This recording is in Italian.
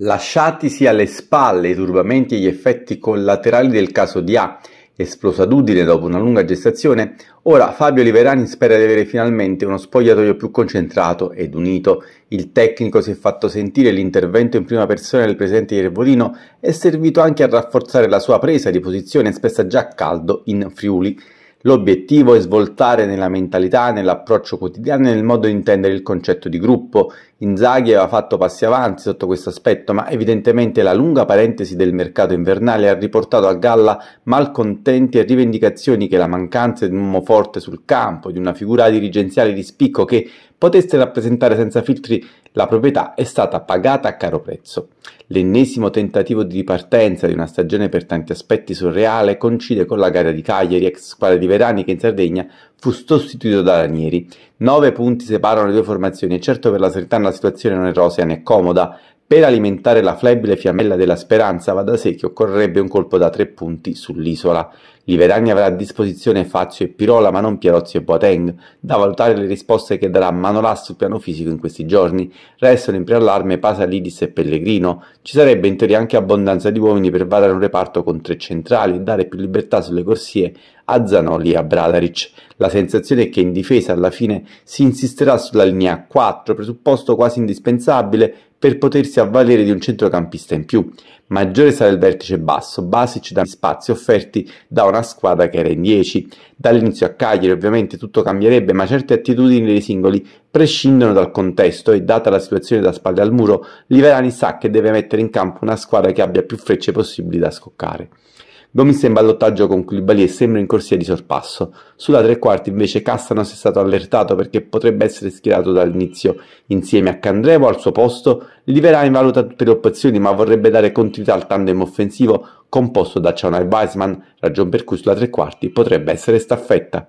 Lasciatisi alle spalle i turbamenti e gli effetti collaterali del caso di A, esplosa d'Udine dopo una lunga gestazione, ora Fabio Liverani spera di avere finalmente uno spogliatoio più concentrato ed unito. Il tecnico si è fatto sentire l'intervento in prima persona del presidente Iervolino è servito anche a rafforzare la sua presa di posizione spessa già a caldo in Friuli. L'obiettivo è svoltare nella mentalità, nell'approccio quotidiano e nel modo di intendere il concetto di gruppo. Inzaghi aveva fatto passi avanti sotto questo aspetto, ma evidentemente la lunga parentesi del mercato invernale ha riportato a galla malcontenti e rivendicazioni che la mancanza di un uomo forte sul campo, di una figura dirigenziale di spicco che potesse rappresentare senza filtri la proprietà è stata pagata a caro prezzo. L'ennesimo tentativo di ripartenza di una stagione per tanti aspetti surreale coincide con la gara di Cagliari, ex squadra di Verani che in Sardegna fu sostituito da Ranieri. Nove punti separano le due formazioni e certo per la Sardegna la situazione non è rosea né comoda, per alimentare la flebile fiammella della speranza va da sé che occorrerebbe un colpo da tre punti sull'isola. Liverani avrà a disposizione Fazio e Pirola ma non Pierozzi e Boateng, da valutare le risposte che darà Manolas sul piano fisico in questi giorni. Restano in preallarme Pasalidis e Pellegrino. Ci sarebbe in teoria anche abbondanza di uomini per varare un reparto con tre centrali e dare più libertà sulle corsie a Zanoli e a Bradaric. La sensazione è che in difesa alla fine si insisterà sulla linea 4, presupposto quasi indispensabile per potersi avvalere di un centrocampista in più. Maggiore sarà il vertice basso, Basic dà spazi offerti da una squadra che era in 10. Dall'inizio a Cagliari ovviamente tutto cambierebbe, ma certe attitudini dei singoli prescindono dal contesto e data la situazione da spalle al muro, Liverani sa che deve mettere in campo una squadra che abbia più frecce possibili da scoccare. Non in ballottaggio con Koulibaly e sembra in corsia di sorpasso. Sulla tre quarti invece Castanos è stato allertato perché potrebbe essere schierato dall'inizio insieme a Candrevo al suo posto. in valuta tutte le opzioni ma vorrebbe dare continuità al tandem offensivo composto da Cianai e Weisman, ragion per cui sulla tre quarti potrebbe essere staffetta.